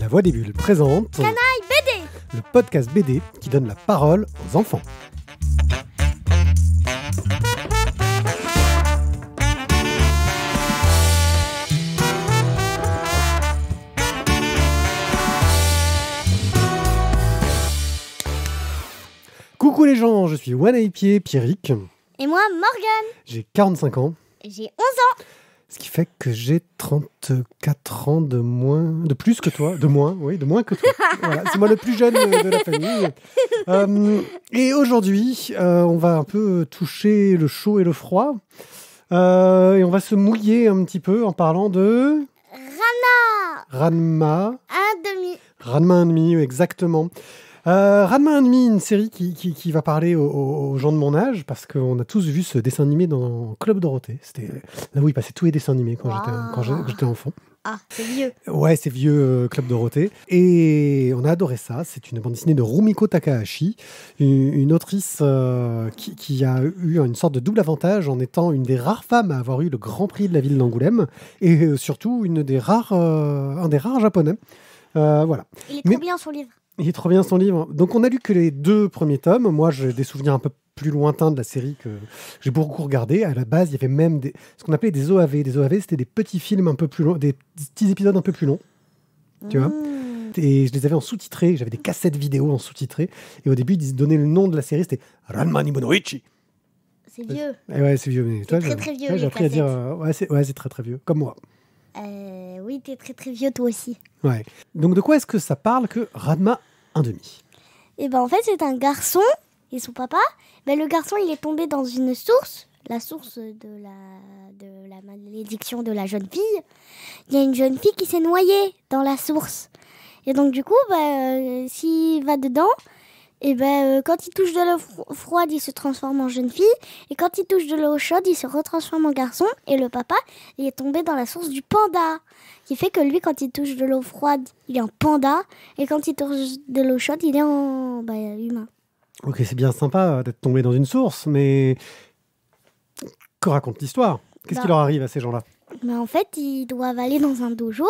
La Voix des Bulles présente Canaille BD, le podcast BD qui donne la parole aux enfants. Coucou les gens, je suis One Pied, Pierrick. Et moi, Morgan, J'ai 45 ans. j'ai 11 ans. Ce qui fait que j'ai 34 ans de moins, de plus que toi, de moins, oui, de moins que toi. Voilà, c'est moi le plus jeune de la famille. Euh, et aujourd'hui, euh, on va un peu toucher le chaud et le froid. Euh, et on va se mouiller un petit peu en parlant de... Rana Ranma. Un demi. Ranma un demi, exactement. Euh, Ranma demi, une série qui, va parler aux, gens de mon âge, parce qu'on a tous vu ce dessin animé dans Club Dorothée. C'était là où il passait tous les dessins animés quand j'étais enfant. Ah, c'est vieux. Ouais, c'est vieux euh, Club Dorothée. Et on a adoré ça. C'est une bande dessinée de Rumiko Takahashi, une, autrice euh, qui, a eu une sorte de double avantage en étant une des rares femmes à avoir eu le Grand Prix de la ville d'Angoulême et euh, surtout une des rares, un des rares japonais. voilà. Il est trop bien son livre. Il est trop bien son livre. Donc on a lu que les deux premiers tomes. Moi, j'ai des souvenirs un peu plus lointains de la série que j'ai beaucoup regardé. À la base, il y avait même des, ce qu'on appelait des OAV. Des OAV, c'était des petits films un peu plus longs, des petits épisodes un peu plus longs. Tu vois mmh. Et je les avais en sous-titré. J'avais des cassettes vidéo en sous-titré. Et au début, ils donnaient le nom de la série. C'était Ranmani Monoichi C'est vieux. Et ouais, c'est vieux. très, très vieux. J'ai appris à dire. Euh, ouais, c'est très, très vieux. Comme moi. Euh, oui, t'es très très vieux toi aussi. Ouais. Donc de quoi est-ce que ça parle que Radma 1,5 Eh ben en fait c'est un garçon et son papa. Ben, le garçon il est tombé dans une source, la source de la, de la malédiction de la jeune fille. Il y a une jeune fille qui s'est noyée dans la source. Et donc du coup, ben, euh, s'il va dedans, et ben euh, quand il touche de l'eau froide, il se transforme en jeune fille, et quand il touche de l'eau chaude, il se retransforme en garçon, et le papa, il est tombé dans la source du panda, qui fait que lui, quand il touche de l'eau froide, il est en panda, et quand il touche de l'eau chaude, il est en bah, humain. Ok, c'est bien sympa euh, d'être tombé dans une source, mais que raconte l'histoire Qu'est-ce bah. qui leur arrive à ces gens-là bah, En fait, ils doivent aller dans un dojo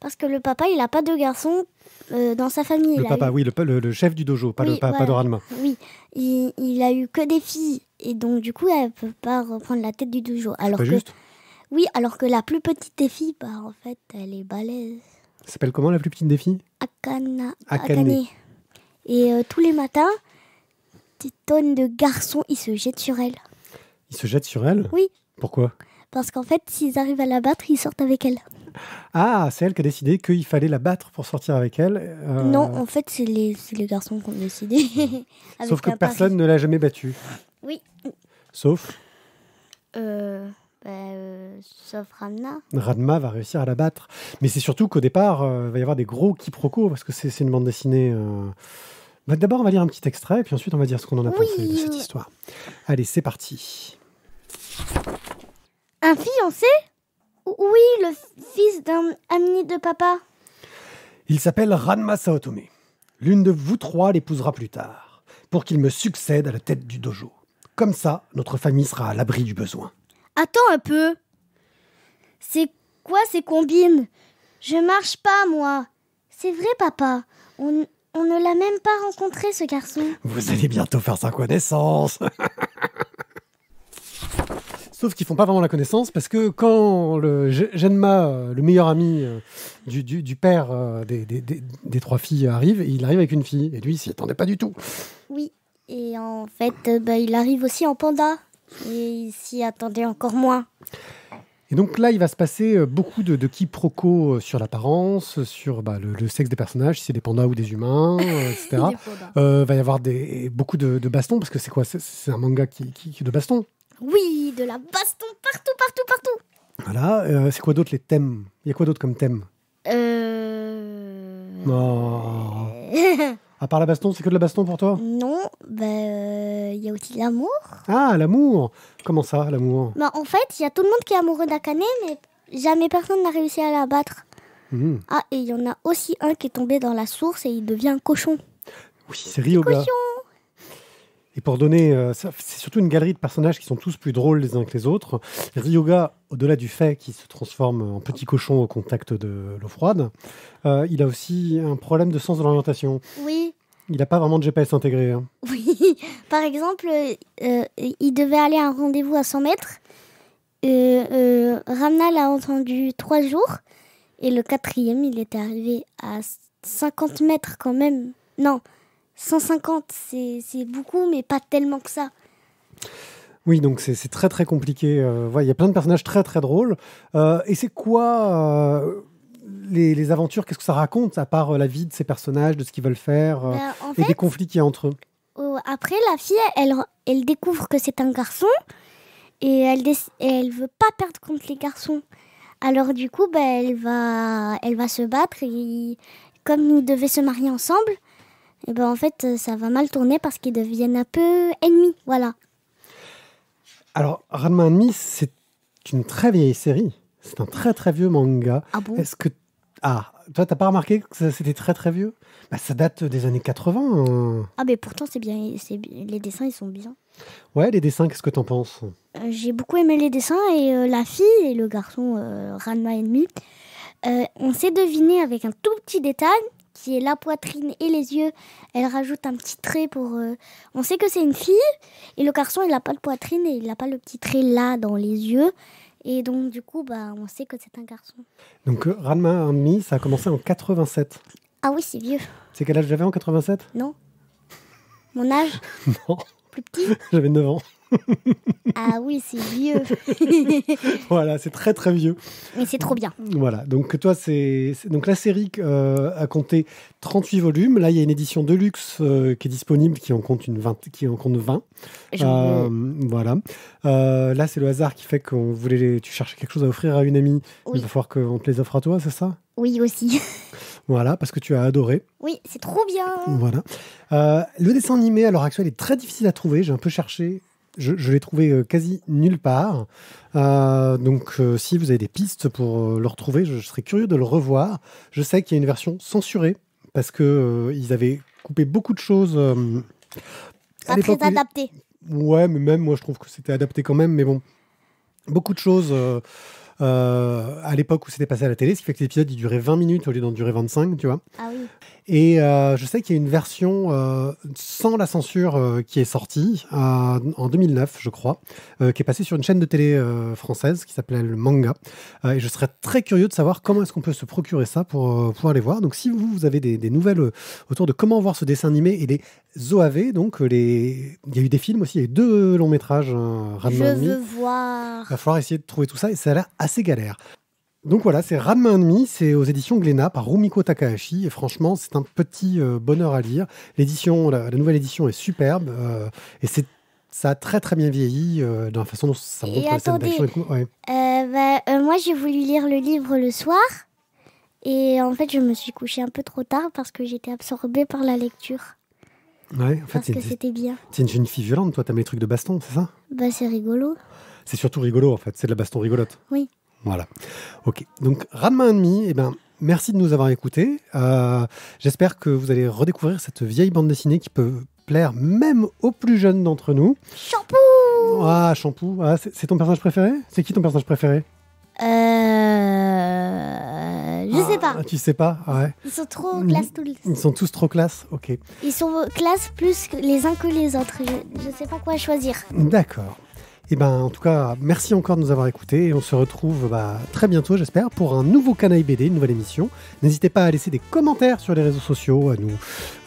parce que le papa, il n'a pas de garçon euh, dans sa famille. Le papa, oui, le, chef du dojo, pas le papa voilà. Oui, il, il, a eu que des filles. Et donc, du coup, elle ne peut pas reprendre la tête du dojo. Alors que... juste Oui, alors que la plus petite des filles, bah, en fait, elle est balèze. s'appelle comment la plus petite des filles Akana... Akane. Et euh, tous les matins, des tonnes de garçons, ils se jettent sur elle. Ils se jettent sur elle Oui. Pourquoi Parce qu'en fait, s'ils arrivent à la battre, ils sortent avec elle ah, c'est elle qui a décidé qu'il fallait la battre pour sortir avec elle. Euh, non, en fait, c'est les, garçons qui ont décidé. Sauf que personne ne l'a jamais battue. Oui. Sauf euh... Bah, euh sauf Radma Radma va réussir à la battre. Mais c'est surtout qu'au départ, il euh, va y avoir des gros quiproquos parce que c'est une bande dessinée. Bah, d'abord, on va lire un petit extrait, Et puis ensuite, on va dire ce qu'on en a pensé de cette histoire. Allez, c'est parti. Un fiancé oui, le fils d'un ami de papa. Il s'appelle Ranma Saotome. L'une de vous trois l'épousera plus tard, pour qu'il me succède à la tête du dojo. Comme ça, notre famille sera à l'abri du besoin. Attends un peu. C'est quoi ces combines Je marche pas, moi. C'est vrai, papa. On, on ne l'a même pas rencontré, ce garçon. Vous allez bientôt faire sa connaissance. Sauf qu'ils font pas vraiment la connaissance parce que quand le Genma, euh, le meilleur ami euh, du, père euh, des, trois filles arrive, il arrive avec une fille et lui il s'y attendait pas du tout. Oui, et en fait bah, il arrive aussi en panda et il s'y attendait encore moins. Et donc là, il va se passer beaucoup de, quiproquos sur l'apparence, sur bah, le, sexe des personnages, si c'est des pandas ou des humains, etc. Il va y avoir des, beaucoup de, bastons, parce que c'est quoi C'est un manga qui, qui, de bastons oui, de la baston partout, partout, partout. Voilà, euh, c'est quoi d'autre les thèmes Il y a quoi d'autre comme thème Euh. Non. à part la baston, c'est que de la baston pour toi Non, bah, euh, il y a aussi l'amour. Ah, l'amour Comment ça, l'amour Bah, en fait, il y a tout le monde qui est amoureux d'Akane, mais jamais personne n'a réussi à la battre. Hmm. Ah, et il y en a aussi un qui est tombé dans la source et il devient un cochon. Oui, c'est Ryoga. Cochon et pour donner, euh, c'est surtout une galerie de personnages qui sont tous plus drôles les uns que les autres. Ryoga, au-delà du fait qu'il se transforme en petit cochon au contact de l'eau froide, euh, il a aussi un problème de sens de l'orientation. Oui. Il n'a pas vraiment de GPS intégré. Hein. Oui. Par exemple, euh, il devait aller à un rendez-vous à 100 mètres. Ramna l'a entendu trois jours. Et le quatrième, il était arrivé à 50 mètres quand même. Non, 150, c'est beaucoup, mais pas tellement que ça. Oui, donc c'est très très compliqué. Euh, il y a plein de personnages très très drôles. Euh, et c'est quoi euh, les, aventures Qu'est-ce que ça raconte à part la vie de ces personnages, de ce qu'ils veulent faire ben, et des conflits qu'il y a entre eux Après, la fille, elle, elle découvre que c'est un garçon et elle elle veut pas perdre contre les garçons. Alors du coup, ben, elle va elle va se battre et comme ils devaient se marier ensemble, et eh ben en fait, euh, ça va mal tourner parce qu'ils deviennent un peu ennemis, voilà. Alors, Ranma Ennemi, c'est une très vieille série. C'est un très très vieux manga. Ah bon Est-ce que. Ah, toi, t'as pas remarqué que c'était très très vieux bah, Ça date des années 80. Hein. Ah, mais pourtant, c'est bien. Les dessins, ils sont bien. Ouais, les dessins, qu'est-ce que t'en penses euh, J'ai beaucoup aimé les dessins et euh, la fille et le garçon Ranma Ennemi. on s'est deviné avec un tout petit détail qui est la poitrine et les yeux. Elle rajoute un petit trait pour. Euh, on sait que c'est une fille et le garçon il n'a pas de poitrine et il n'a pas le petit trait là dans les yeux. Et donc du coup bah on sait que c'est un garçon. Donc euh, Ranma mis ça a commencé en 87. Ah oui c'est vieux. C'est quel âge j'avais en 87 Non. Mon âge Non. Plus petit J'avais 9 ans ah oui, c'est vieux. voilà, c'est très très vieux. Mais c'est trop bien. Voilà, donc toi, c'est donc la série euh, a compté 38 volumes. Là, il y a une édition de luxe euh, qui est disponible, qui en compte une 20, qui en compte 20. Euh, voilà. là, c'est le hasard qui fait qu'on voulait, tu cherchais quelque chose à offrir à une amie. Il va falloir qu'on te les offre à toi, c'est ça Oui, aussi. Voilà, parce que tu as adoré. Oui, c'est trop bien. Voilà. le dessin animé à l'heure actuelle est très difficile à trouver. J'ai un peu cherché je, l'ai trouvé euh, quasi nulle part. Euh, donc, euh, si vous avez des pistes pour le retrouver, je, serais curieux de le revoir. Je sais qu'il y a une version censurée parce que avaient coupé beaucoup de choses. adapté. Ouais, mais même moi, je trouve que c'était adapté quand même. Mais bon, beaucoup de choses. à l'époque où c'était passé à la télé, ce qui fait que l'épisode il durait 20 minutes au lieu d'en durer 25, tu vois. Ah oui. Et euh, je sais qu'il y a une version euh, sans la censure euh, qui est sortie en 2009, je crois, qui est passée sur une chaîne de télé française qui s'appelle Manga. et je serais très curieux de savoir comment est-ce qu'on peut se procurer ça pour pouvoir les voir. Donc si vous, avez des, nouvelles autour de comment voir ce dessin animé et les OAV, donc les... il y a eu des films aussi, il y a eu deux longs métrages. je veux voir. Il va falloir essayer de trouver tout ça et ça a l'air assez galère. Donc voilà, c'est Rat de demi, c'est aux éditions Glénat par Rumiko Takahashi et franchement, c'est un petit euh, bonheur à lire. L'édition, la, nouvelle édition est superbe euh, et c'est ça a très très bien vieilli euh, dans la façon dont ça montre la attendez, euh, bah, moi, j'ai voulu lire le livre le soir et en fait, je me suis couchée un peu trop tard parce que j'étais absorbée par la lecture. Ouais, en fait, c'était bien. C'est une jeune fille violente, toi, t'aimes les trucs de baston, c'est ça Bah, c'est rigolo. C'est surtout rigolo en fait, c'est de la baston rigolote. Oui. Voilà. Ok. Donc, Radma Demi, eh ben, merci de nous avoir écoutés. Euh, j'espère que vous allez redécouvrir cette vieille bande dessinée qui peut plaire même aux plus jeunes d'entre nous. Shampoo Ah, Shampoo. Ah, c'est ton personnage préféré C'est qui ton personnage préféré euh... Je sais ah, pas. Tu sais pas Ouais. Ils sont trop mmh. classe tous. Ils sont tous trop classe, ok. Ils sont classe plus les uns que les autres. Je, je sais pas quoi choisir. D'accord. Et eh ben, en tout cas, merci encore de nous avoir écoutés et on se retrouve bah, très bientôt, j'espère, pour un nouveau Canaille BD, une nouvelle émission. N'hésitez pas à laisser des commentaires sur les réseaux sociaux, à nous,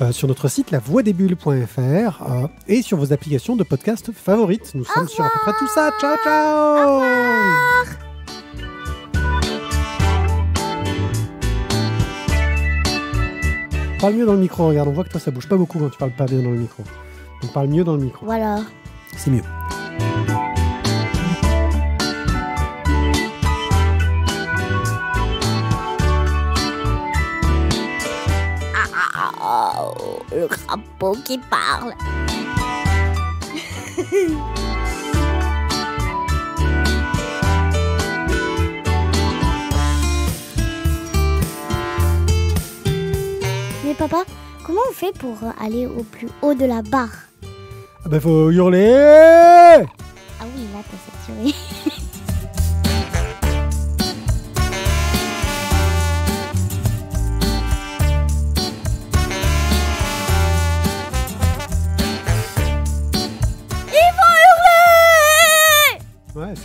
euh, sur notre site lavoidesbulles.fr euh, et sur vos applications de podcast favorites. Nous sommes sur à peu près tout ça. Ciao, ciao. Parle mieux dans le micro, regarde, on voit que toi ça bouge pas beaucoup quand tu parles pas bien dans le micro. Donc parle mieux dans le micro. Voilà. C'est mieux. qui parle. Mais papa, comment on fait pour aller au plus haut de la barre Ah ben faut hurler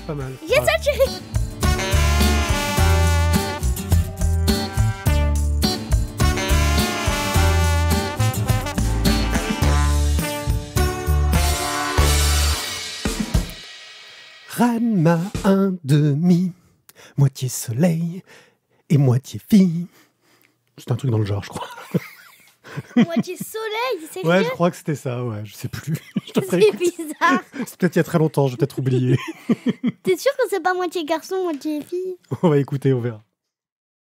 pas mal. un demi, moitié soleil et moitié fille. C'est un truc dans le genre, je crois. Moitié soleil, c'est Ouais, je crois que c'était ça, ouais, je sais plus. c'est bizarre. C'est peut-être il y a très longtemps, j'ai peut-être oublié. T'es sûr que c'est pas moitié garçon, moitié fille On va écouter, on verra.